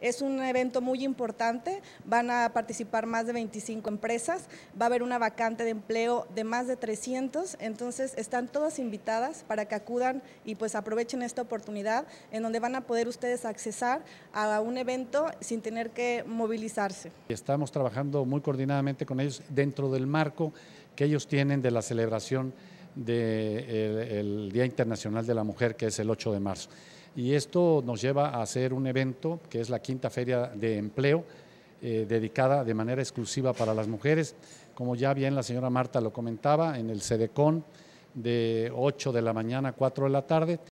Es un evento muy importante, van a participar más de 25 empresas, va a haber una vacante de empleo de más de 300, entonces están todas invitadas para que acudan y pues aprovechen esta oportunidad en donde van a poder ustedes accesar a un evento sin tener que movilizarse. Estamos trabajando muy coordinadamente con ellos dentro del marco que ellos tienen de la celebración del eh, Día Internacional de la Mujer, que es el 8 de marzo. Y esto nos lleva a hacer un evento que es la quinta feria de empleo eh, dedicada de manera exclusiva para las mujeres. Como ya bien la señora Marta lo comentaba, en el SEDECON de 8 de la mañana a 4 de la tarde